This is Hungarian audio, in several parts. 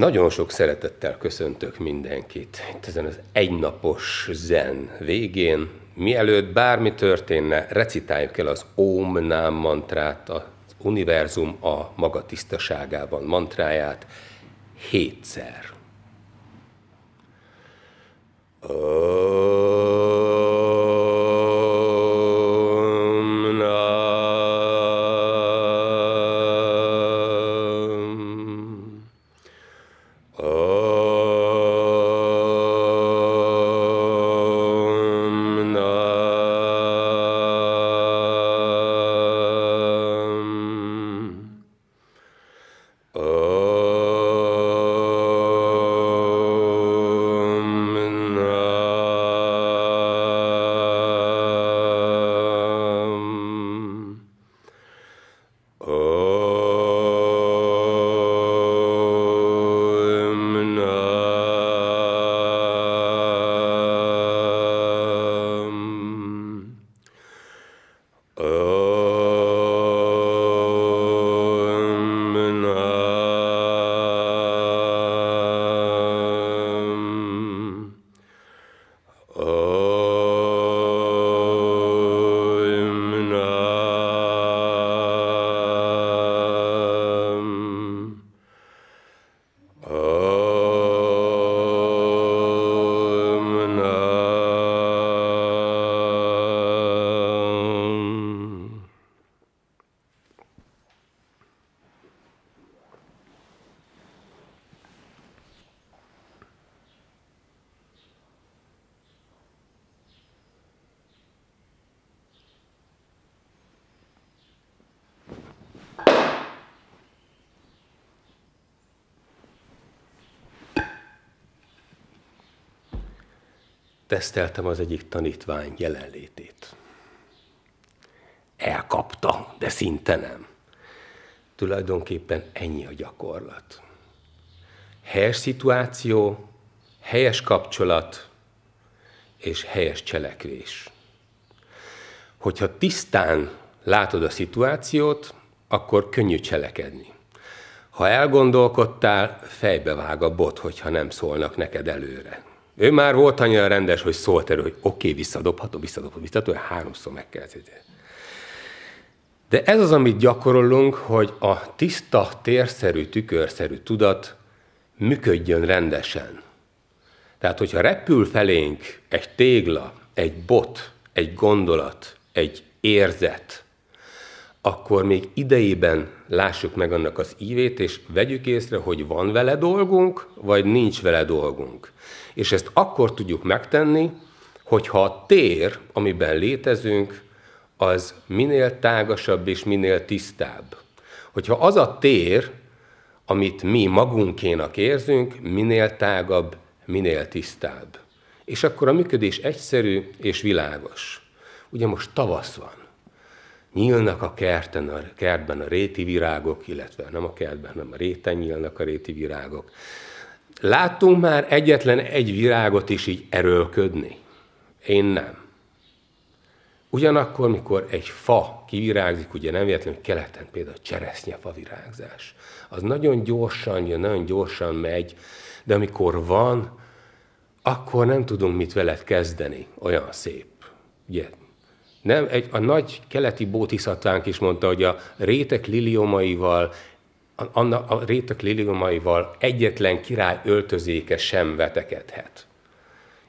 Nagyon sok szeretettel köszöntök mindenkit itt ezen az egynapos zen végén. Mielőtt bármi történne, recitáljuk el az Om Nám mantrát, az univerzum a maga tisztaságában mantráját hétszer. Oh. teszteltem az egyik tanítvány jelenlétét. Elkapta, de szinte nem. Tulajdonképpen ennyi a gyakorlat. Helyes szituáció, helyes kapcsolat és helyes cselekvés. Hogyha tisztán látod a szituációt, akkor könnyű cselekedni. Ha elgondolkodtál, fejbevág a bot, hogyha nem szólnak neked előre. Ő már volt annyira rendes, hogy szólt erről, hogy oké, okay, visszadobhatom, visszadobhatom, hogy háromszor meg kell De ez az, amit gyakorolunk, hogy a tiszta, térszerű, tükörszerű tudat működjön rendesen. Tehát, hogyha repül felénk egy tégla, egy bot, egy gondolat, egy érzet, akkor még idejében lássuk meg annak az ívét, és vegyük észre, hogy van vele dolgunk, vagy nincs vele dolgunk. És ezt akkor tudjuk megtenni, hogyha a tér, amiben létezünk, az minél tágasabb és minél tisztább. Hogyha az a tér, amit mi magunkénak érzünk, minél tágabb, minél tisztább. És akkor a működés egyszerű és világos. Ugye most tavasz van. Nyílnak a, kerten, a kertben a réti virágok, illetve nem a kertben, hanem a réten nyílnak a réti virágok. Láttunk már egyetlen egy virágot is így erőlködni? Én nem. Ugyanakkor, mikor egy fa kivirágzik, ugye nem véletlenül keleten például a cseresznyefa virágzás, az nagyon gyorsan jön, nagyon gyorsan megy, de amikor van, akkor nem tudunk mit veled kezdeni, olyan szép. Ugye? Nem, egy, a nagy keleti bótiszatánk is mondta, hogy a rétek liliomaival Anna a rétök liliumaival egyetlen király öltözéke sem vetekedhet.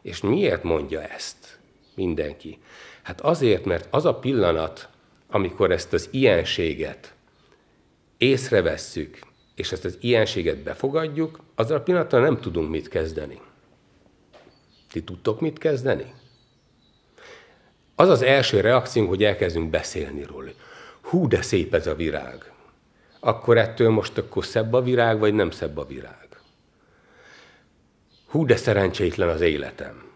És miért mondja ezt mindenki? Hát azért, mert az a pillanat, amikor ezt az ilyenséget észrevesszük, és ezt az ilyenséget befogadjuk, azzal a pillanattal nem tudunk mit kezdeni. Ti tudtok mit kezdeni? Az az első reakciónk, hogy elkezdünk beszélni róla. Hú, de szép ez a virág akkor ettől most akkor szebb a virág, vagy nem szebb a virág. Hú, de szerencsétlen az életem.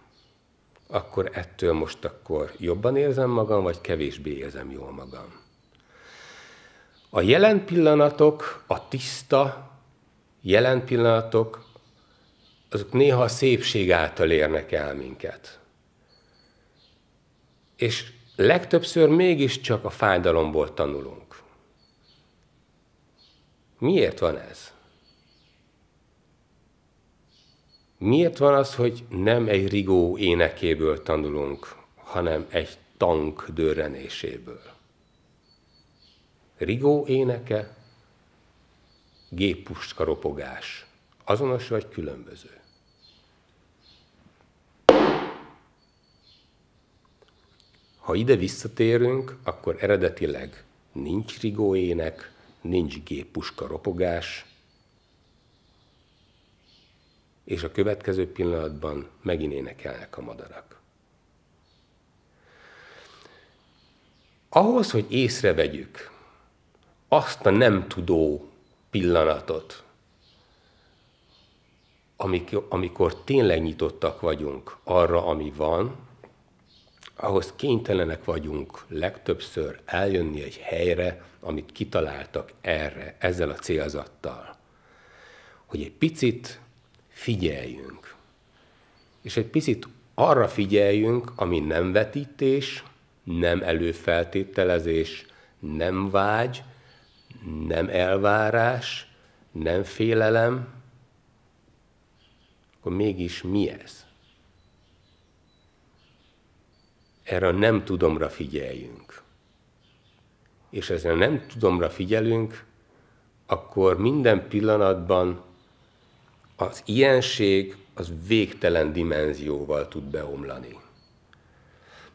Akkor ettől most akkor jobban érzem magam, vagy kevésbé érzem jól magam. A jelen pillanatok, a tiszta jelen pillanatok, azok néha a szépség által érnek el minket. És legtöbbször mégiscsak a fájdalomból tanulunk. Miért van ez? Miért van az, hogy nem egy rigó énekéből tanulunk, hanem egy tank dörrenéséből? Rigó éneke, géppuska ropogás. Azonos vagy különböző? Ha ide visszatérünk, akkor eredetileg nincs rigó ének, nincs géppuska ropogás, és a következő pillanatban megint énekelnek a madarak. Ahhoz, hogy észrevegyük azt a nem tudó pillanatot, amikor, amikor tényleg nyitottak vagyunk arra, ami van, ahhoz kénytelenek vagyunk legtöbbször eljönni egy helyre, amit kitaláltak erre, ezzel a célzattal, hogy egy picit figyeljünk, és egy picit arra figyeljünk, ami nem vetítés, nem előfeltételezés, nem vágy, nem elvárás, nem félelem, akkor mégis mi ez? Erre nem tudomra figyeljünk és ezzel nem tudomra figyelünk, akkor minden pillanatban az ilyenség az végtelen dimenzióval tud beomlani.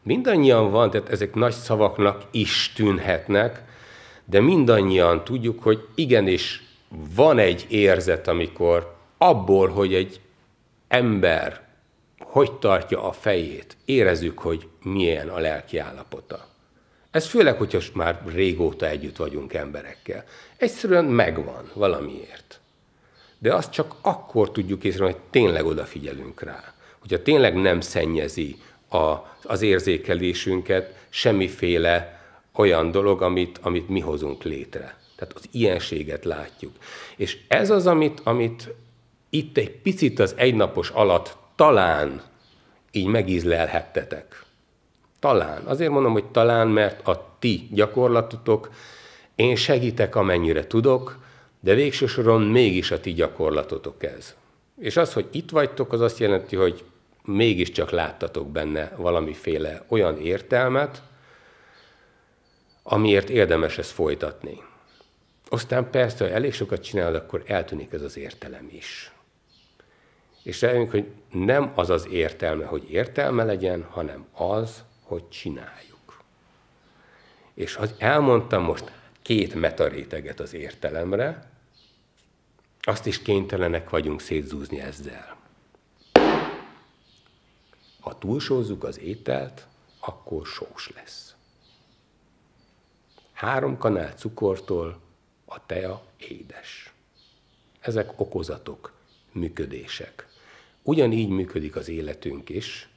Mindannyian van, tehát ezek nagy szavaknak is tűnhetnek, de mindannyian tudjuk, hogy igenis van egy érzet, amikor abból, hogy egy ember hogy tartja a fejét, érezzük, hogy milyen a lelki állapota. Ez főleg, hogyha már régóta együtt vagyunk emberekkel. Egyszerűen megvan valamiért. De azt csak akkor tudjuk észre, hogy tényleg odafigyelünk rá. Hogyha tényleg nem szennyezi a, az érzékelésünket semmiféle olyan dolog, amit, amit mi hozunk létre. Tehát az ilyenséget látjuk. És ez az, amit, amit itt egy picit az egynapos alatt talán így megízlelhettetek. Talán. Azért mondom, hogy talán, mert a ti gyakorlatotok, én segítek, amennyire tudok, de végső soron mégis a ti gyakorlatotok ez. És az, hogy itt vagytok, az azt jelenti, hogy mégiscsak láttatok benne valamiféle olyan értelmet, amiért érdemes ezt folytatni. Aztán persze, ha elég sokat csinálod, akkor eltűnik ez az értelem is. És rájövünk, hogy nem az az értelme, hogy értelme legyen, hanem az, hogy csináljuk. És az, elmondtam most két metaréteget az értelemre, azt is kénytelenek vagyunk szétzúzni ezzel. Ha túlsózzuk az ételt, akkor sós lesz. Három kanál cukortól a tea édes. Ezek okozatok, működések. Ugyanígy működik az életünk is,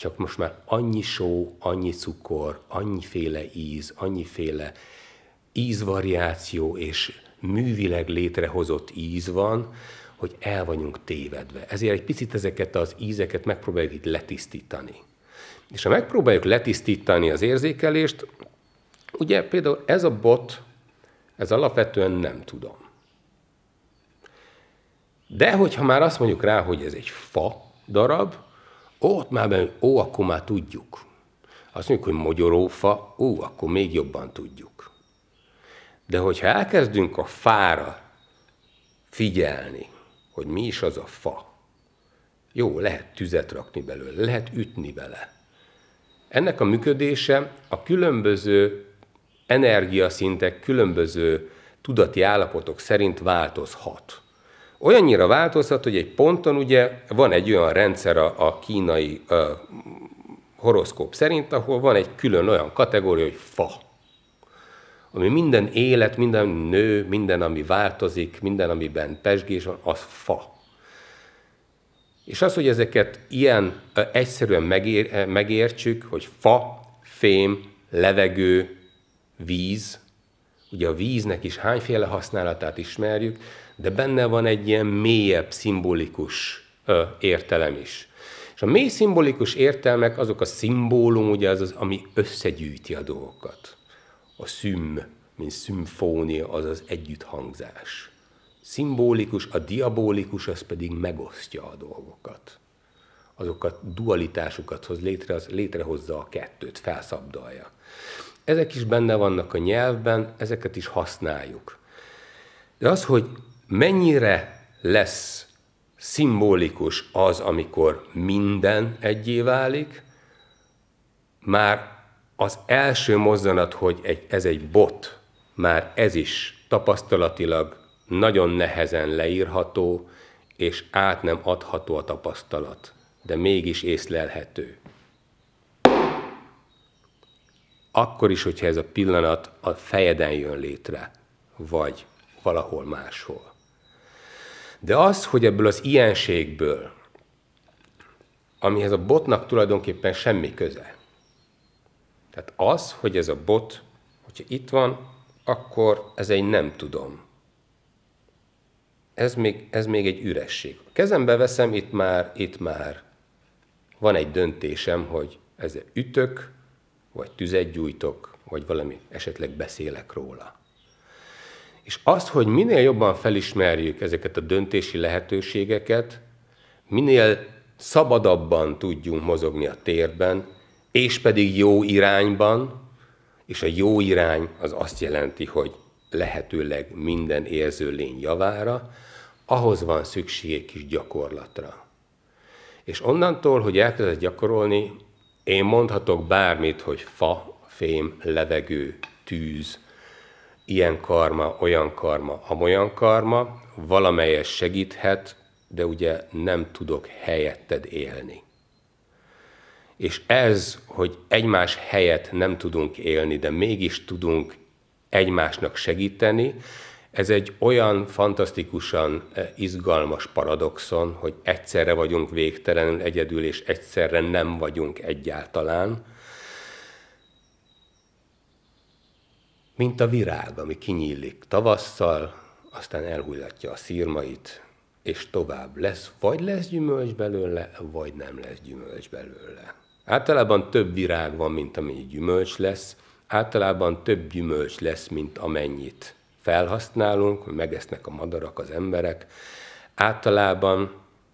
csak most már annyi só, annyi cukor, annyiféle íz, annyiféle ízvariáció és művileg létrehozott íz van, hogy el vagyunk tévedve. Ezért egy picit ezeket az ízeket megpróbáljuk itt letisztítani. És ha megpróbáljuk letisztítani az érzékelést, ugye például ez a bot, ez alapvetően nem tudom. De hogyha már azt mondjuk rá, hogy ez egy fa darab, ott már, benne, ó, akkor már tudjuk. Azt mondjuk, hogy magyarófa, ó, akkor még jobban tudjuk. De hogyha elkezdünk a fára figyelni, hogy mi is az a fa, jó, lehet tüzet rakni belőle, lehet ütni vele. Ennek a működése a különböző energiaszintek, különböző tudati állapotok szerint változhat. Olyannyira változhat, hogy egy ponton ugye van egy olyan rendszer a, a kínai a, horoszkóp szerint, ahol van egy külön olyan kategória, hogy fa ami minden élet, minden nő, minden, ami változik, minden, amiben pesgés van, az fa. És az, hogy ezeket ilyen egyszerűen megér, megértsük, hogy fa, fém, levegő, víz, ugye a víznek is hányféle használatát ismerjük, de benne van egy ilyen mélyebb, szimbolikus ö, értelem is. És a mély szimbolikus értelmek azok a szimbólum, ugye az, az ami összegyűjti a dolgokat. A szüm, mint szümfónia, az az együtthangzás. Szimbolikus, a diabolikus, az pedig megosztja a dolgokat. Azokat, dualitásukat hoz létre, az létrehozza a kettőt, felszabdalja. Ezek is benne vannak a nyelvben, ezeket is használjuk. De az, hogy mennyire lesz szimbolikus az, amikor minden egyé válik, már az első mozzanat, hogy egy, ez egy bot, már ez is tapasztalatilag nagyon nehezen leírható, és át nem adható a tapasztalat, de mégis észlelhető. Akkor is, hogyha ez a pillanat a fejeden jön létre, vagy valahol máshol. De az, hogy ebből az ilyenségből, amihez a botnak tulajdonképpen semmi köze, tehát az, hogy ez a bot, hogyha itt van, akkor ez egy nem tudom. Ez még, ez még egy üresség. A kezembe veszem, itt már, itt már van egy döntésem, hogy ezzel ütök, vagy tüzet gyújtok, vagy valami, esetleg beszélek róla. És azt, hogy minél jobban felismerjük ezeket a döntési lehetőségeket, minél szabadabban tudjunk mozogni a térben, és pedig jó irányban, és a jó irány az azt jelenti, hogy lehetőleg minden érző lény javára, ahhoz van szükség egy kis gyakorlatra. És onnantól, hogy elkezdett gyakorolni, én mondhatok bármit, hogy fa, fém, levegő, tűz, ilyen karma, olyan karma, amolyan karma, valamelyes segíthet, de ugye nem tudok helyetted élni. És ez, hogy egymás helyett nem tudunk élni, de mégis tudunk egymásnak segíteni, ez egy olyan fantasztikusan eh, izgalmas paradoxon, hogy egyszerre vagyunk végtelenül egyedül, és egyszerre nem vagyunk egyáltalán, mint a virág, ami kinyílik tavasszal, aztán elhullatja a szírmait, és tovább lesz, vagy lesz gyümölcs belőle, vagy nem lesz gyümölcs belőle. Általában több virág van, mint amennyi gyümölcs lesz, általában több gyümölcs lesz, mint amennyit felhasználunk, hogy megesznek a madarak, az emberek. Általában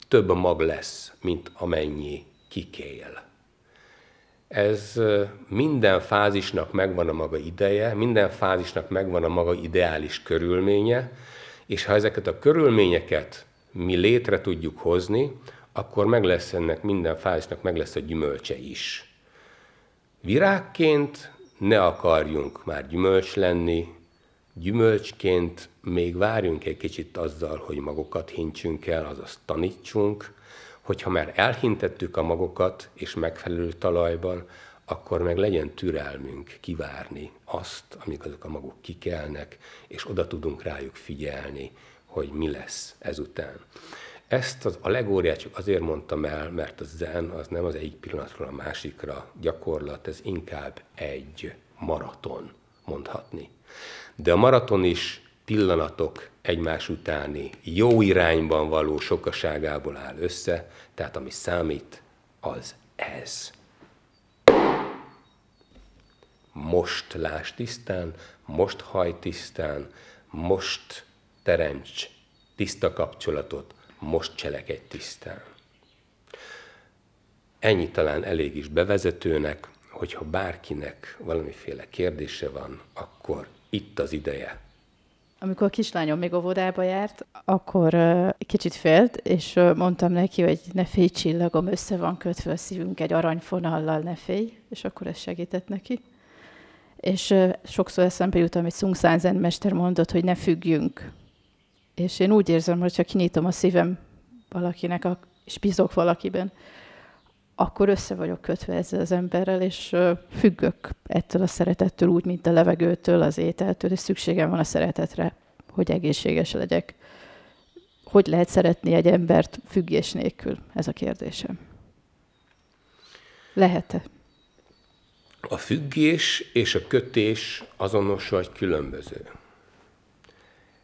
több mag lesz, mint amennyi kikél ez minden fázisnak megvan a maga ideje, minden fázisnak megvan a maga ideális körülménye, és ha ezeket a körülményeket mi létre tudjuk hozni, akkor meg lesz ennek minden fázisnak meg lesz a gyümölcse is. Virágként ne akarjunk már gyümölcs lenni, gyümölcsként még várjunk egy kicsit azzal, hogy magukat hintsünk el, azaz tanítsunk, hogyha már elhintettük a magokat, és megfelelő talajban, akkor meg legyen türelmünk kivárni azt, amíg azok a magok kikelnek, és oda tudunk rájuk figyelni, hogy mi lesz ezután. Ezt az allegóriát csak azért mondtam el, mert a zen az nem az egyik pillanatról a másikra gyakorlat, ez inkább egy maraton, mondhatni. De a maraton is pillanatok egymás utáni jó irányban való sokaságából áll össze, tehát ami számít, az ez. Most láss tisztán, most haj tisztán, most teremts tiszta kapcsolatot, most cselekedj tisztán. Ennyi talán elég is bevezetőnek, hogyha bárkinek valamiféle kérdése van, akkor itt az ideje amikor a kislányom még óvodába járt, akkor uh, kicsit félt, és uh, mondtam neki, hogy ne félj csillagom, össze van kötve a szívünk egy aranyfonallal, ne félj, és akkor ez segített neki. És uh, sokszor eszembe jut, amit Sung Sanzen mester mondott, hogy ne függjünk. És én úgy érzem, hogy ha kinyitom a szívem valakinek, és bízok valakiben, akkor össze vagyok kötve ezzel az emberrel, és függök ettől a szeretettől, úgy, mint a levegőtől, az ételtől, és szükségem van a szeretetre, hogy egészséges legyek. Hogy lehet szeretni egy embert függés nélkül? Ez a kérdésem. Lehet-e? A függés és a kötés azonos vagy különböző.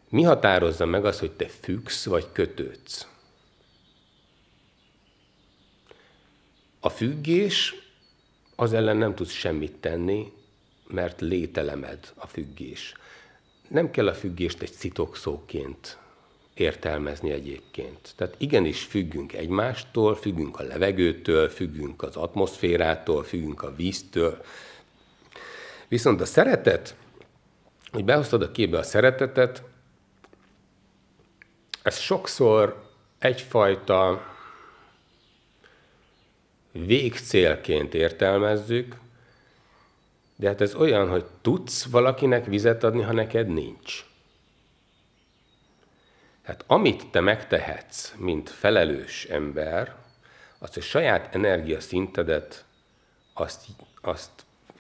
Mi határozza meg azt, hogy te függsz vagy kötődsz? A függés, az ellen nem tudsz semmit tenni, mert lételemed a függés. Nem kell a függést egy citokszóként értelmezni egyébként. Tehát igenis függünk egymástól, függünk a levegőtől, függünk az atmoszférától, függünk a víztől. Viszont a szeretet, hogy behoztad a képbe a szeretetet, ez sokszor egyfajta végcélként értelmezzük, de hát ez olyan, hogy tudsz valakinek vizet adni, ha neked nincs. Hát amit te megtehetsz, mint felelős ember, az a saját energiaszintedet, azt, azt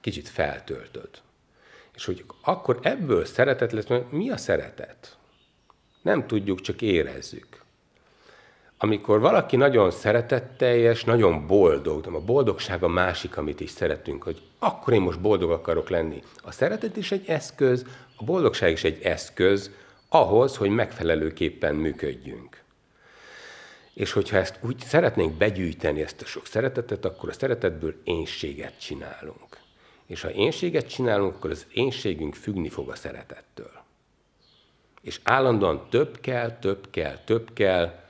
kicsit feltöltöd. És hogy akkor ebből szeretet lesz, mi a szeretet? Nem tudjuk, csak érezzük amikor valaki nagyon szeretetteljes, nagyon boldog, de a boldogság a másik, amit is szeretünk, hogy akkor én most boldog akarok lenni. A szeretet is egy eszköz, a boldogság is egy eszköz ahhoz, hogy megfelelőképpen működjünk. És hogyha ezt úgy szeretnénk begyűjteni, ezt a sok szeretetet, akkor a szeretetből énséget csinálunk. És ha énséget csinálunk, akkor az énségünk függni fog a szeretettől. És állandóan több kell, több kell, több kell,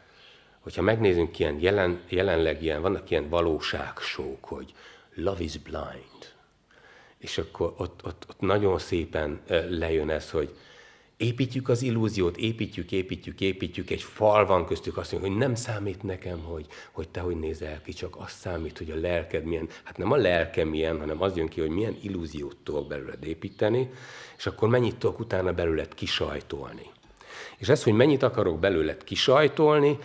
hogyha megnézünk ilyen jelen, jelenleg ilyen, vannak ilyen valóságsók, hogy love is blind, és akkor ott, ott, ott nagyon szépen eh, lejön ez, hogy építjük az illúziót, építjük, építjük, építjük, egy fal van köztük, azt mondjuk, hogy nem számít nekem, hogy, hogy te hogy nézel ki, csak azt számít, hogy a lelked milyen, hát nem a lelkem milyen, hanem az jön ki, hogy milyen illúziót tudok belőled építeni, és akkor mennyit tudok utána belőled kisajtolni. És ez, hogy mennyit akarok belőled kisajtolni,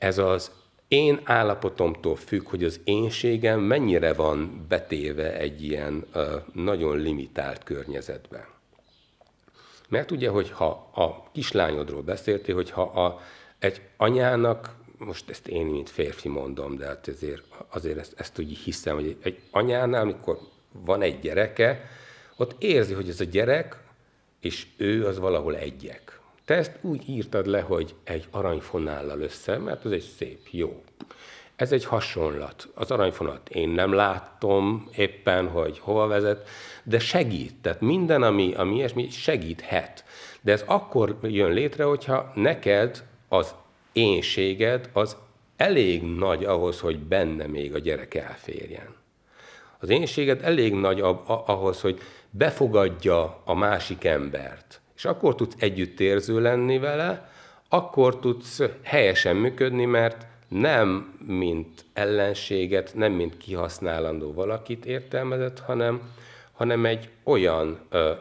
ez az én állapotomtól függ, hogy az énségem mennyire van betéve egy ilyen uh, nagyon limitált környezetben. Mert ugye, hogyha a kislányodról beszéltél, hogyha a, egy anyának, most ezt én, mint férfi mondom, de hát azért, azért ezt, ezt úgy hiszem, hogy egy anyánál, amikor van egy gyereke, ott érzi, hogy ez a gyerek és ő az valahol egyek. Te ezt úgy írtad le, hogy egy aranyfonállal össze, mert ez egy szép, jó. Ez egy hasonlat. Az aranyfonat én nem láttam éppen, hogy hova vezet, de segít. Tehát minden, ami, ami ilyesmi, segíthet. De ez akkor jön létre, hogyha neked az énséged az elég nagy ahhoz, hogy benne még a gyerek elférjen. Az énséged elég nagy ahhoz, hogy befogadja a másik embert és akkor tudsz együttérző lenni vele, akkor tudsz helyesen működni, mert nem mint ellenséget, nem mint kihasználandó valakit értelmezett, hanem, hanem egy olyan ö,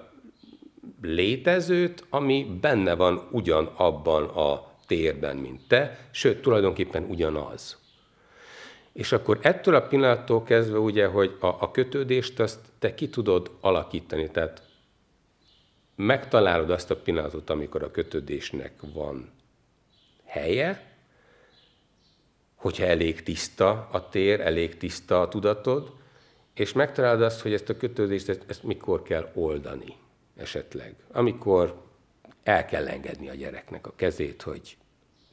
létezőt, ami benne van ugyanabban a térben, mint te, sőt, tulajdonképpen ugyanaz. És akkor ettől a pillanattól kezdve ugye, hogy a, a kötődést azt te ki tudod alakítani, tehát megtalálod azt a pillanatot, amikor a kötődésnek van helye, hogyha elég tiszta a tér, elég tiszta a tudatod, és megtalálod azt, hogy ezt a kötődést, ezt, ezt mikor kell oldani esetleg. Amikor el kell engedni a gyereknek a kezét, hogy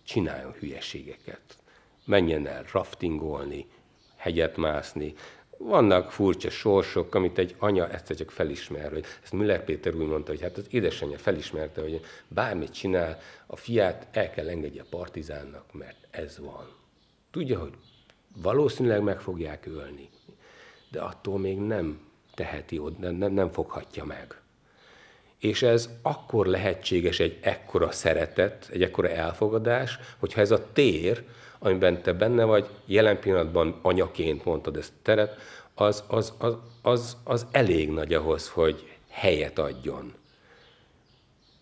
csináljon hülyeségeket. Menjen el raftingolni, hegyet mászni, vannak furcsa sorsok, amit egy anya egyszer csak felismer, hogy ezt Müller Péter úgy mondta, hogy hát az édesanyja felismerte, hogy bármit csinál, a fiát el kell engedje a partizánnak, mert ez van. Tudja, hogy valószínűleg meg fogják ölni, de attól még nem teheti, nem, nem foghatja meg. És ez akkor lehetséges egy ekkora szeretet, egy ekkora elfogadás, hogyha ez a tér, amiben te benne vagy, jelen pillanatban anyaként mondtad ezt teret, az, az, az, az, az elég nagy ahhoz, hogy helyet adjon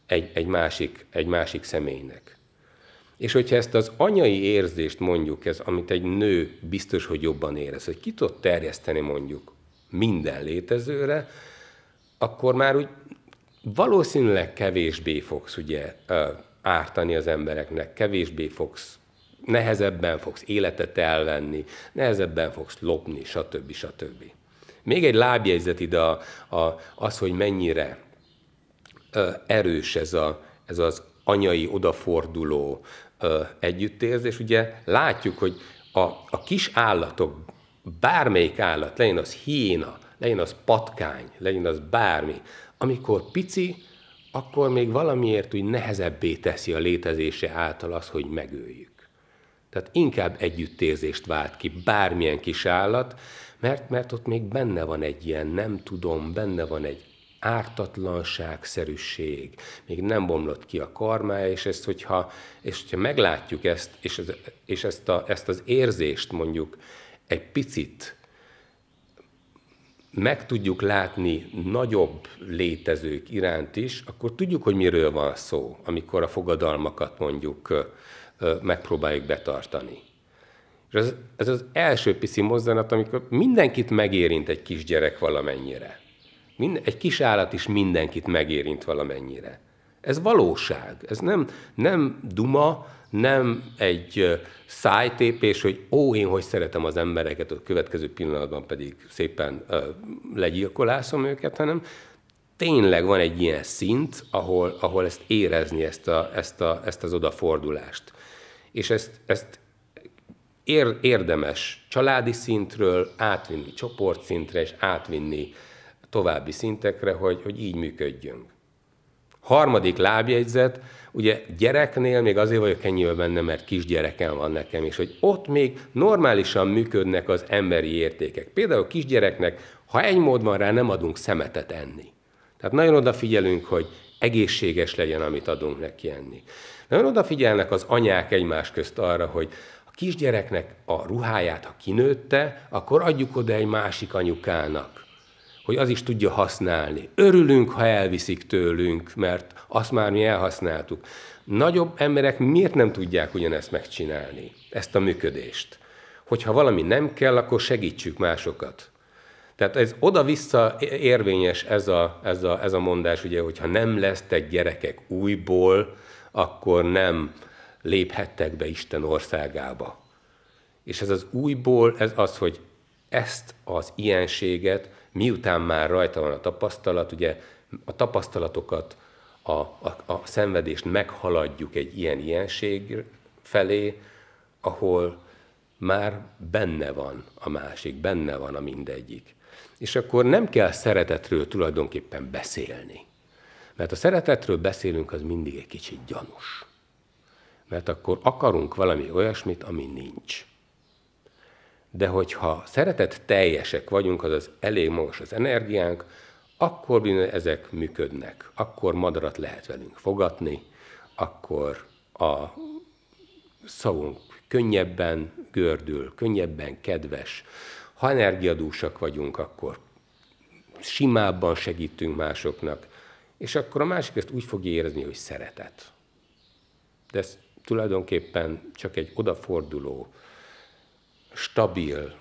egy, egy, másik, egy másik személynek. És hogyha ezt az anyai érzést mondjuk, ez, amit egy nő biztos, hogy jobban érez, hogy ki tud terjeszteni mondjuk minden létezőre, akkor már úgy valószínűleg kevésbé fogsz ugye ártani az embereknek, kevésbé fogsz nehezebben fogsz életet elvenni, nehezebben fogsz lopni, stb. stb. Még egy lábjegyzet ide a, a, az, hogy mennyire ö, erős ez, a, ez az anyai odaforduló ö, együttérzés. Ugye látjuk, hogy a, a kis állatok, bármelyik állat, legyen az hiéna, legyen az patkány, legyen az bármi, amikor pici, akkor még valamiért úgy nehezebbé teszi a létezése által az, hogy megöljük. Tehát inkább együttérzést vált ki bármilyen kis állat, mert, mert ott még benne van egy ilyen nem tudom, benne van egy ártatlanságszerűség, még nem bomlott ki a karmája, és ezt, hogyha, és hogyha meglátjuk ezt, és, ez, és ezt, a, ezt az érzést mondjuk egy picit meg tudjuk látni nagyobb létezők iránt is, akkor tudjuk, hogy miről van szó, amikor a fogadalmakat mondjuk megpróbáljuk betartani. És ez, ez az első pici mozzanat, amikor mindenkit megérint egy kisgyerek valamennyire. Mind, egy kis állat is mindenkit megérint valamennyire. Ez valóság, ez nem, nem duma, nem egy szájtépés, hogy ó, én hogy szeretem az embereket, a következő pillanatban pedig szépen ö, legyilkolászom őket, hanem tényleg van egy ilyen szint, ahol, ahol ezt érezni, ezt, a, ezt, a, ezt az odafordulást és ezt, ezt ér, érdemes családi szintről átvinni csoportszintre, és átvinni további szintekre, hogy, hogy így működjünk. Harmadik lábjegyzet, ugye gyereknél még azért vagyok ennyire benne, mert kisgyerekem van nekem, és hogy ott még normálisan működnek az emberi értékek. Például a kisgyereknek, ha egy mód van rá, nem adunk szemetet enni. Tehát nagyon odafigyelünk, hogy egészséges legyen, amit adunk neki enni. Nagyon odafigyelnek az anyák egymás közt arra, hogy a kisgyereknek a ruháját, ha kinőtte, akkor adjuk oda egy másik anyukának hogy az is tudja használni. Örülünk, ha elviszik tőlünk, mert azt már mi elhasználtuk. Nagyobb emberek miért nem tudják ugyanezt megcsinálni, ezt a működést? Hogyha valami nem kell, akkor segítsük másokat. Tehát ez oda-vissza érvényes ez a, ez, a, ez a mondás, ugye, hogyha nem lesztek gyerekek újból, akkor nem léphettek be Isten országába. És ez az újból, ez az, hogy ezt az ilyenséget, miután már rajta van a tapasztalat, ugye a tapasztalatokat, a, a, a szenvedést meghaladjuk egy ilyen ilyenség felé, ahol már benne van a másik, benne van a mindegyik. És akkor nem kell szeretetről tulajdonképpen beszélni. Mert a szeretetről beszélünk, az mindig egy kicsit gyanús. Mert akkor akarunk valami olyasmit, ami nincs. De hogyha szeretet teljesek vagyunk, azaz elég magas az energiánk, akkor bizony ezek működnek. Akkor madarat lehet velünk fogatni, akkor a szavunk könnyebben gördül, könnyebben kedves. Ha energiadúsak vagyunk, akkor simábban segítünk másoknak és akkor a másik ezt úgy fogja érezni, hogy szeretet. De ez tulajdonképpen csak egy odaforduló, stabil,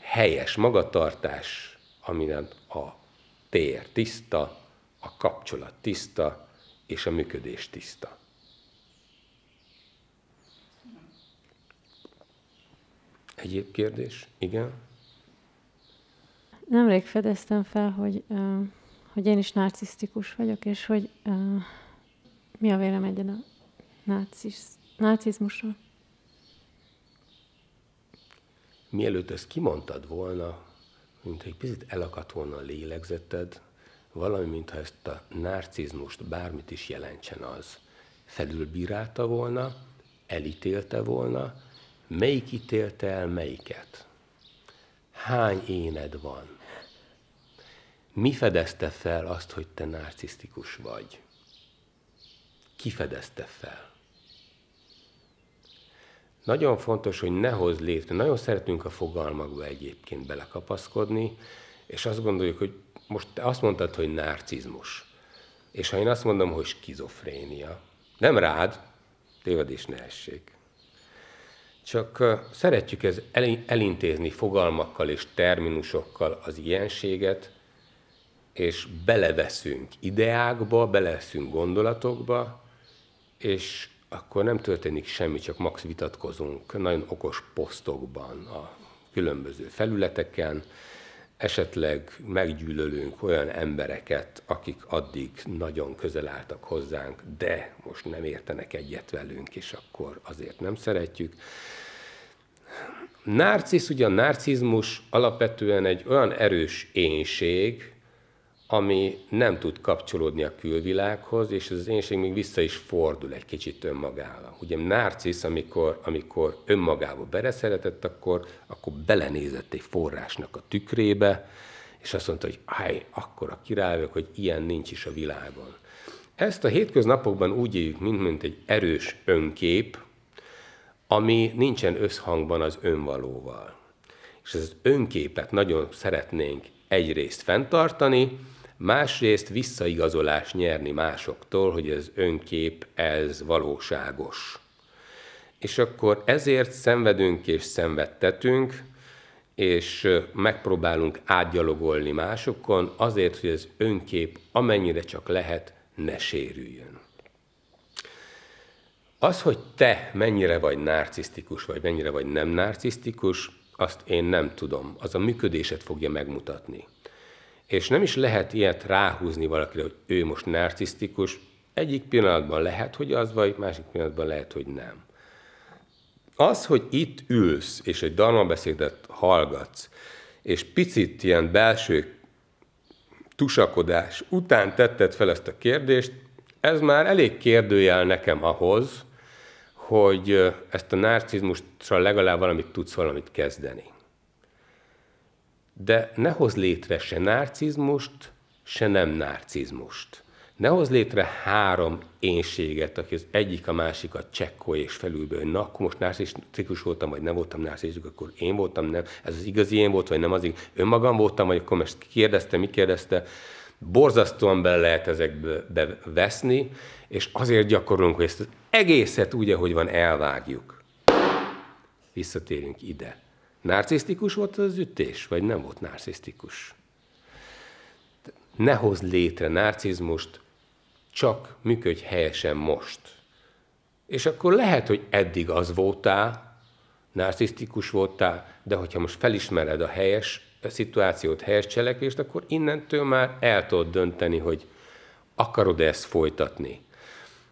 helyes magatartás, aminen a tér tiszta, a kapcsolat tiszta, és a működés tiszta. Egyéb kérdés? Igen? Nemrég fedeztem fel, hogy hogy én is narcisztikus vagyok, és hogy uh, mi a véleményed a nácis, nácizmusról? Mielőtt ezt kimondtad volna, mint egy picit elakadt volna a lélegzeted, valami, mintha ezt a narcizmust bármit is jelentsen az. Felülbírálta volna, elítélte volna, melyik ítélte el melyiket? Hány éned van? Mi fedezte fel azt, hogy te narcisztikus vagy? Ki fedezte fel? Nagyon fontos, hogy ne hozz létre. Nagyon szeretünk a fogalmakba egyébként belekapaszkodni, és azt gondoljuk, hogy most te azt mondtad, hogy narcizmus. És ha én azt mondom, hogy skizofrénia, nem rád, tévedés ne essék. Csak szeretjük ez elintézni fogalmakkal és terminusokkal az ilyenséget, és beleveszünk ideákba, beleveszünk gondolatokba, és akkor nem történik semmi, csak max vitatkozunk nagyon okos posztokban a különböző felületeken, esetleg meggyűlölünk olyan embereket, akik addig nagyon közel álltak hozzánk, de most nem értenek egyet velünk, és akkor azért nem szeretjük. Narcisz, ugye a narcizmus alapvetően egy olyan erős énség, ami nem tud kapcsolódni a külvilághoz, és az énség még vissza is fordul egy kicsit önmagára. Ugye narcisz, amikor, amikor önmagába bereszeretett, akkor, akkor belenézett egy forrásnak a tükrébe, és azt mondta, hogy állj, akkor a királyok hogy ilyen nincs is a világon. Ezt a hétköznapokban úgy éljük, mint, mint egy erős önkép, ami nincsen összhangban az önvalóval. És ez az önképet nagyon szeretnénk egyrészt fenntartani, másrészt visszaigazolást nyerni másoktól, hogy az önkép ez valóságos. És akkor ezért szenvedünk és szenvedtetünk, és megpróbálunk átgyalogolni másokon, azért, hogy az önkép amennyire csak lehet, ne sérüljön. Az, hogy te mennyire vagy narcisztikus, vagy mennyire vagy nem narcisztikus, azt én nem tudom. Az a működésed fogja megmutatni. És nem is lehet ilyet ráhúzni valakire, hogy ő most narcisztikus. Egyik pillanatban lehet, hogy az, vagy másik pillanatban lehet, hogy nem. Az, hogy itt ülsz, és egy dalmabeszédet hallgatsz, és picit ilyen belső tusakodás után tetted fel ezt a kérdést, ez már elég kérdőjel nekem ahhoz, hogy ezt a narcizmustra legalább valamit tudsz valamit kezdeni de ne hoz létre se narcizmust, se nem narcizmust. Ne hoz létre három énséget, aki az egyik a másikat csekkol és felülből, na, akkor most narcisztikus voltam, vagy nem voltam narcisztikus, akkor én voltam, nem, ez az igazi én volt, vagy nem az igazi, önmagam voltam, vagy akkor most kérdezte, mi kérdezte, borzasztóan bele lehet ezekbe veszni, és azért gyakorolunk, hogy ezt az egészet úgy, ahogy van, elvágjuk. Visszatérünk ide. Narcisztikus volt az ütés, vagy nem volt narcisztikus? Ne hozd létre narcizmust, csak működj helyesen most. És akkor lehet, hogy eddig az voltál, narcisztikus voltál, de hogyha most felismered a helyes a szituációt, helyes cselekvést, akkor innentől már el tudod dönteni, hogy akarod -e ezt folytatni.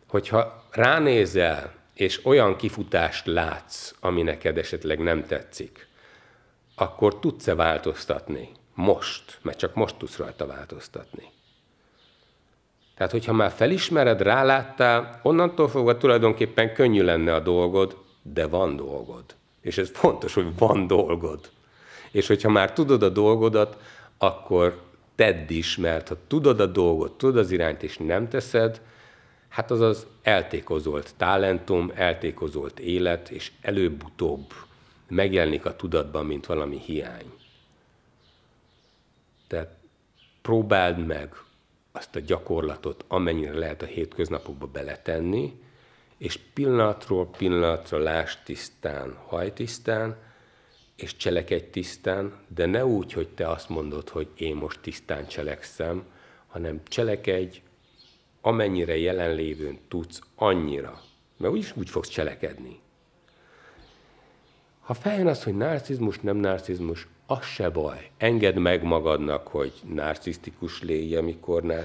Hogyha ránézel, és olyan kifutást látsz, ami neked esetleg nem tetszik, akkor tudsz-e változtatni? Most, mert csak most tudsz rajta változtatni. Tehát, hogyha már felismered, ráláttál, onnantól fogva tulajdonképpen könnyű lenne a dolgod, de van dolgod. És ez fontos, hogy van dolgod. És hogyha már tudod a dolgodat, akkor tedd is, mert ha tudod a dolgot, tudod az irányt, és nem teszed, hát az az eltékozolt talentum, eltékozolt élet, és előbb-utóbb megjelenik a tudatban, mint valami hiány. Tehát próbáld meg azt a gyakorlatot, amennyire lehet a hétköznapokba beletenni, és pillanatról pillanatra láss tisztán, haj tisztán, és cselekedj tisztán, de ne úgy, hogy te azt mondod, hogy én most tisztán cselekszem, hanem cselekedj, amennyire jelenlévőn tudsz, annyira. Mert úgyis úgy fogsz cselekedni. Ha feljön az, hogy narcizmus, nem narcizmus, az se baj. Engedd meg magadnak, hogy narcisztikus légy, amikor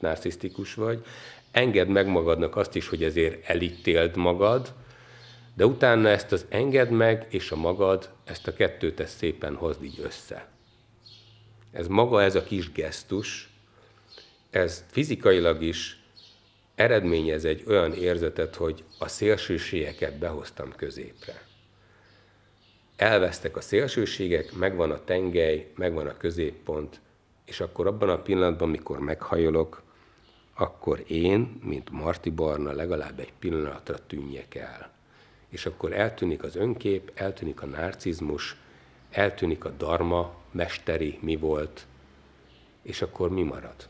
narcisztikus vagy. Engedd meg magadnak azt is, hogy ezért elítéld magad, de utána ezt az engedd meg és a magad, ezt a kettőt ezt szépen hozd így össze. Ez maga ez a kis gesztus, ez fizikailag is eredményez egy olyan érzetet, hogy a szélsőségeket behoztam középre elvesztek a szélsőségek, megvan a tengely, megvan a középpont, és akkor abban a pillanatban, mikor meghajolok, akkor én, mint Marti Barna legalább egy pillanatra tűnjek el. És akkor eltűnik az önkép, eltűnik a narcizmus, eltűnik a dharma, mesteri mi volt, és akkor mi marad?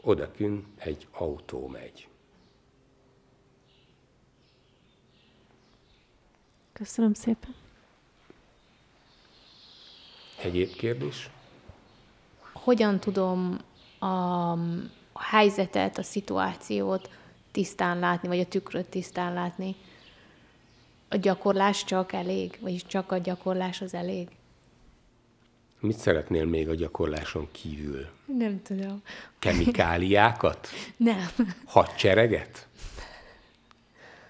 Odakün egy autó megy. Köszönöm szépen. Egyéb kérdés? Hogyan tudom a helyzetet, a szituációt tisztán látni, vagy a tükröt tisztán látni? A gyakorlás csak elég, vagy csak a gyakorlás az elég? Mit szeretnél még a gyakorláson kívül? Nem tudom. Kemikáliákat? Nem. Hadsereget?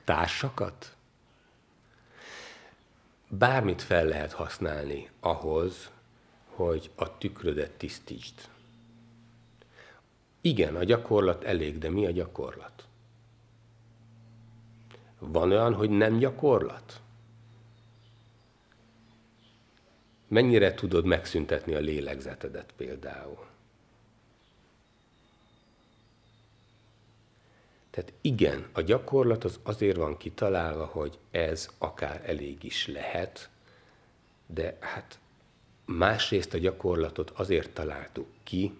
Társakat? bármit fel lehet használni ahhoz, hogy a tükrödet tisztítsd. Igen, a gyakorlat elég, de mi a gyakorlat? Van olyan, hogy nem gyakorlat? Mennyire tudod megszüntetni a lélegzetedet például? Tehát igen, a gyakorlat az azért van kitalálva, hogy ez akár elég is lehet, de hát másrészt a gyakorlatot azért találtuk ki,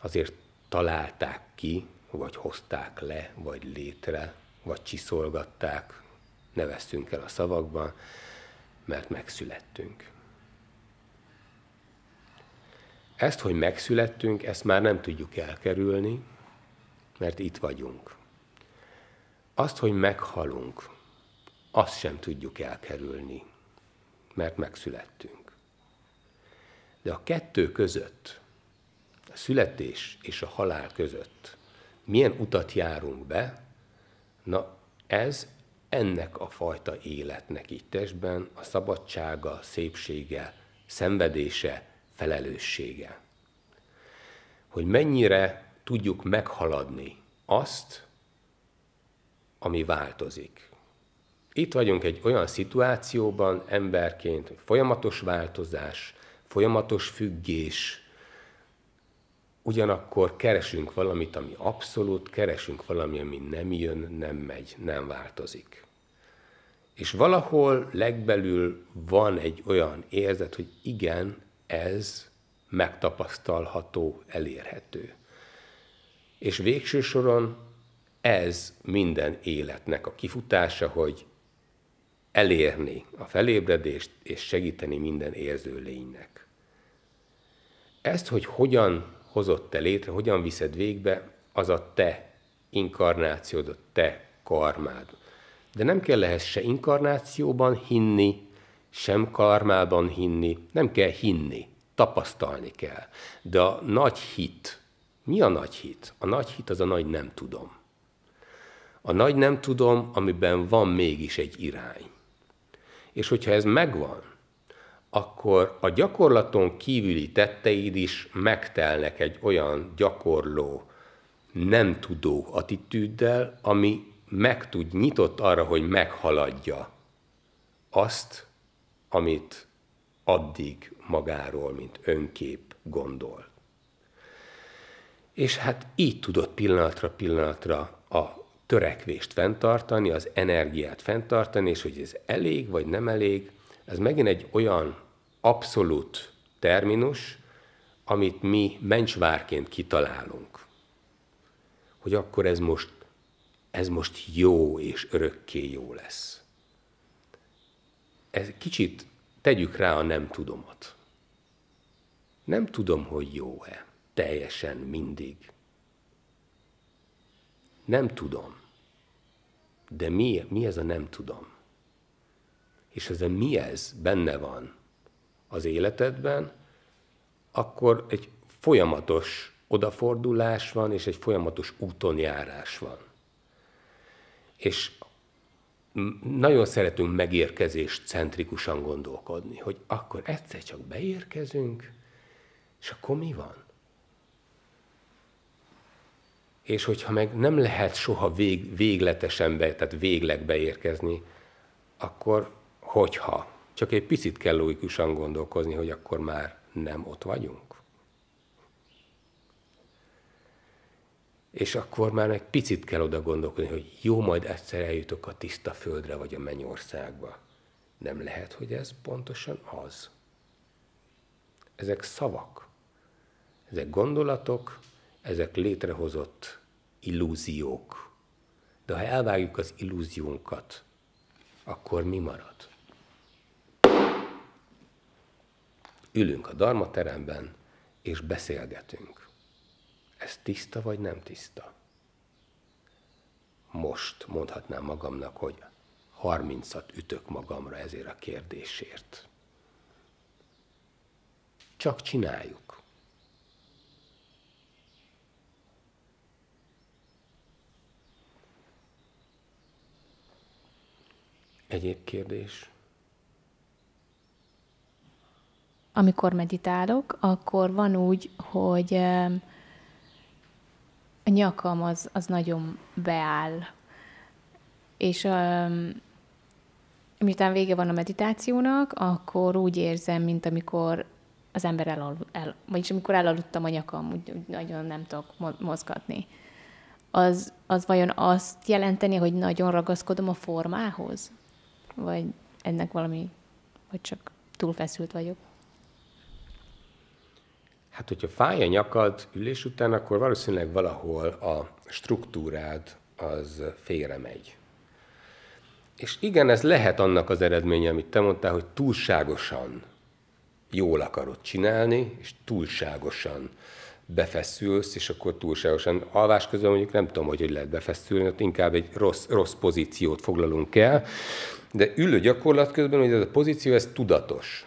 azért találták ki, vagy hozták le, vagy létre, vagy csiszolgatták, ne veszünk el a szavakban, mert megszülettünk. Ezt, hogy megszülettünk, ezt már nem tudjuk elkerülni, mert itt vagyunk. Azt, hogy meghalunk, azt sem tudjuk elkerülni, mert megszülettünk. De a kettő között, a születés és a halál között milyen utat járunk be, na ez ennek a fajta életnek itt testben a szabadsága, szépsége, szenvedése, felelőssége. Hogy mennyire tudjuk meghaladni azt, ami változik. Itt vagyunk egy olyan szituációban emberként, hogy folyamatos változás, folyamatos függés, ugyanakkor keresünk valamit, ami abszolút, keresünk valami, ami nem jön, nem megy, nem változik. És valahol legbelül van egy olyan érzet, hogy igen, ez megtapasztalható, elérhető. És végső soron ez minden életnek a kifutása, hogy elérni a felébredést és segíteni minden érző lénynek. Ezt, hogy hogyan hozott te létre, hogyan viszed végbe, az a te inkarnációd, a te karmád. De nem kell ehhez se inkarnációban hinni, sem karmában hinni, nem kell hinni, tapasztalni kell. De a nagy hit, mi a nagy hit? A nagy hit az a nagy nem tudom. A nagy nem tudom, amiben van mégis egy irány. És hogyha ez megvan, akkor a gyakorlaton kívüli tetteid is megtelnek egy olyan gyakorló, nem tudó attitűddel, ami meg tud nyitott arra, hogy meghaladja azt, amit addig magáról, mint önkép gondol. És hát így tudod pillanatra pillanatra a törekvést fenntartani, az energiát fenntartani, és hogy ez elég vagy nem elég, ez megint egy olyan abszolút terminus, amit mi mencsvárként kitalálunk. Hogy akkor ez most, ez most jó és örökké jó lesz. Ez kicsit tegyük rá a nem tudomat. Nem tudom, hogy jó-e teljesen mindig. Nem tudom. De mi, mi ez a nem tudom? És ez a mi ez benne van az életedben, akkor egy folyamatos odafordulás van, és egy folyamatos úton járás van. És nagyon szeretünk megérkezést centrikusan gondolkodni, hogy akkor egyszer csak beérkezünk, és akkor mi van? és hogyha meg nem lehet soha vég, végletesen be, tehát végleg beérkezni, akkor hogyha? Csak egy picit kell logikusan gondolkozni, hogy akkor már nem ott vagyunk. És akkor már egy picit kell oda gondolkodni, hogy jó, majd egyszer eljutok a tiszta földre, vagy a mennyországba. Nem lehet, hogy ez pontosan az. Ezek szavak, ezek gondolatok, ezek létrehozott illúziók. De ha elvágjuk az illúziónkat, akkor mi marad? Ülünk a teremben és beszélgetünk. Ez tiszta vagy nem tiszta? Most mondhatnám magamnak, hogy 30-at ütök magamra ezért a kérdésért. Csak csináljuk. Egyéb kérdés. Amikor meditálok, akkor van úgy, hogy a nyakam az, az nagyon beáll. És um, miután vége van a meditációnak, akkor úgy érzem, mint amikor az ember elaludt, el, vagyis amikor elaludtam a nyakam, úgy, úgy nagyon nem tudok mozgatni. Az, az vajon azt jelenteni, hogy nagyon ragaszkodom a formához? vagy ennek valami, vagy csak túl feszült vagyok? Hát, hogyha fáj a nyakad ülés után, akkor valószínűleg valahol a struktúrád az félre megy. És igen, ez lehet annak az eredménye, amit te mondtál, hogy túlságosan jól akarod csinálni, és túlságosan befeszülsz, és akkor túlságosan alvás közben mondjuk nem tudom, hogy hogy lehet befeszülni, ott inkább egy rossz, rossz pozíciót foglalunk el, de ülő gyakorlat közben, hogy ez a pozíció, ez tudatos.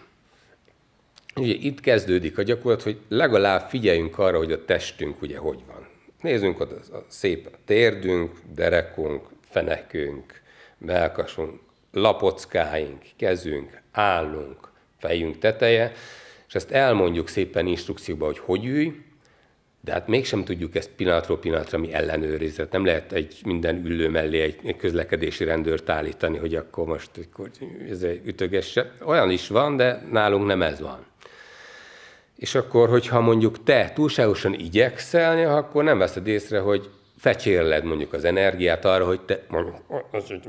Ugye itt kezdődik a gyakorlat, hogy legalább figyeljünk arra, hogy a testünk ugye hogy van. Nézzünk ott a szép térdünk, derekunk, fenekünk, melkasunk, lapockáink, kezünk, állunk, fejünk teteje, és ezt elmondjuk szépen instrukcióba, hogy hogy ülj, de hát mégsem tudjuk ezt pillanatról pillanatra mi ellenőrizni. Nem lehet egy minden ülő mellé egy közlekedési rendőrt állítani, hogy akkor most akkor ez ütögesse. Olyan is van, de nálunk nem ez van. És akkor, hogyha mondjuk te túlságosan igyekszel, akkor nem veszed észre, hogy fecsérled mondjuk az energiát arra, hogy te mondjuk,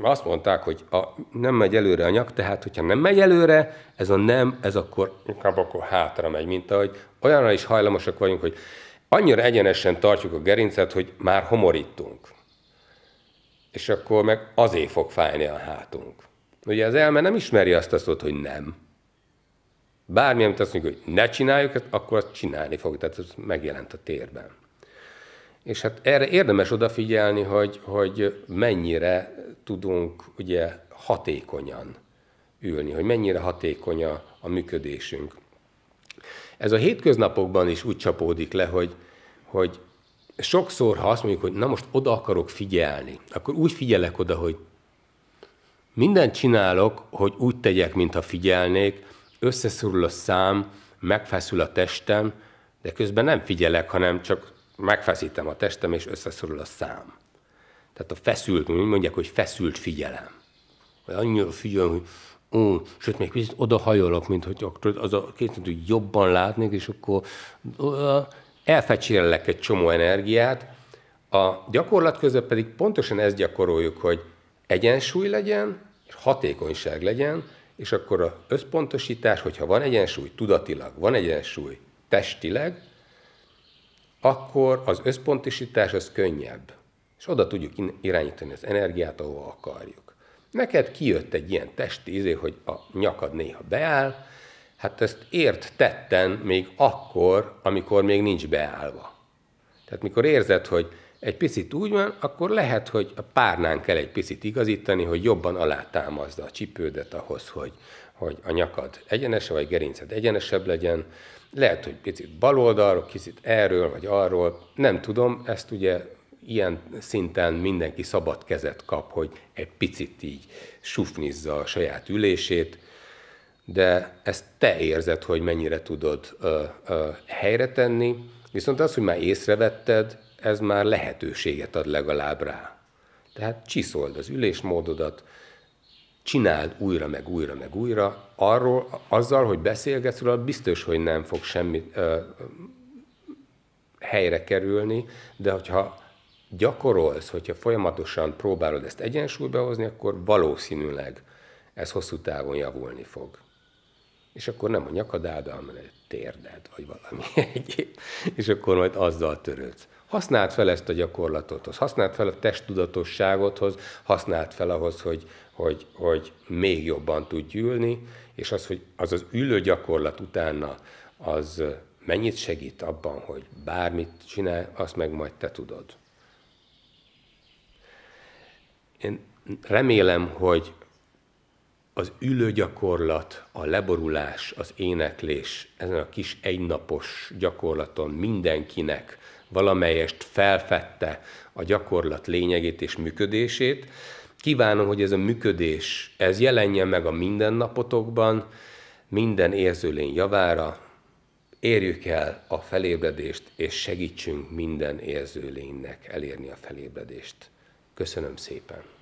azt mondták, hogy a, nem megy előre a nyak, tehát hogyha nem megy előre, ez a nem, ez akkor inkább akkor hátra megy, mint ahogy olyanra is hajlamosak vagyunk, hogy annyira egyenesen tartjuk a gerincet, hogy már homorítunk. És akkor meg azért fog fájni a hátunk. Ugye az elme nem ismeri azt a szót, hogy nem. Bármi, amit azt mondjuk, hogy ne csináljuk, akkor azt csinálni fog, tehát ez megjelent a térben. És hát erre érdemes odafigyelni, hogy, hogy mennyire tudunk ugye hatékonyan ülni, hogy mennyire hatékony a, a működésünk. Ez a hétköznapokban is úgy csapódik le, hogy, hogy sokszor, ha azt mondjuk, hogy na most oda akarok figyelni, akkor úgy figyelek oda, hogy mindent csinálok, hogy úgy tegyek, mintha figyelnék, összeszorul a szám, megfeszül a testem, de közben nem figyelek, hanem csak megfeszítem a testem, és összeszorul a szám. Tehát a feszült, mondják, hogy feszült figyelem. Vagy annyira figyelem, hogy ú, Sőt, még kicsit odahajolok, mint hogy az a két, hogy jobban látnék, és akkor elfecsérlek egy csomó energiát. A gyakorlat között pedig pontosan ezt gyakoroljuk, hogy egyensúly legyen, és hatékonyság legyen, és akkor a összpontosítás, hogyha van egyensúly tudatilag, van egyensúly testileg, akkor az összpontosítás az könnyebb. És oda tudjuk irányítani az energiát, ahova akarjuk. Neked kijött egy ilyen testízé, hogy a nyakad néha beáll, hát ezt ért tetten még akkor, amikor még nincs beállva. Tehát mikor érzed, hogy egy picit úgy van, akkor lehet, hogy a párnán kell egy picit igazítani, hogy jobban alátámaszda a csipődet ahhoz, hogy, hogy a nyakad egyenes, vagy gerinced egyenesebb legyen. Lehet, hogy picit baloldalról, kicsit erről, vagy arról. Nem tudom, ezt ugye ilyen szinten mindenki szabad kezet kap, hogy egy picit így sufnizza a saját ülését, de ezt te érzed, hogy mennyire tudod ö, ö, helyre tenni, viszont az, hogy már észrevetted, ez már lehetőséget ad legalább rá. Tehát csiszold az ülésmódodat, csináld újra, meg újra, meg újra, arról, azzal, hogy beszélgetsz róla, biztos, hogy nem fog semmi ö, helyre kerülni, de hogyha gyakorolsz, hogyha folyamatosan próbálod ezt egyensúlyba hozni, akkor valószínűleg ez hosszú távon javulni fog. És akkor nem a nyakadád, hanem a térded, vagy valami egyéb. És akkor majd azzal törődsz. Használd fel ezt a gyakorlatothoz, használd fel a testtudatosságodhoz, használd fel ahhoz, hogy, hogy, hogy még jobban tudj ülni, és az, hogy az az ülő gyakorlat utána az mennyit segít abban, hogy bármit csinál, azt meg majd te tudod. Én remélem, hogy az ülőgyakorlat, a leborulás, az éneklés, ezen a kis egynapos gyakorlaton mindenkinek valamelyest felfedte a gyakorlat lényegét és működését. Kívánom, hogy ez a működés, ez jelenjen meg a mindennapotokban, minden érzőlény javára, érjük el a felébredést, és segítsünk minden érzőlénynek elérni a felébredést. Köszönöm szépen!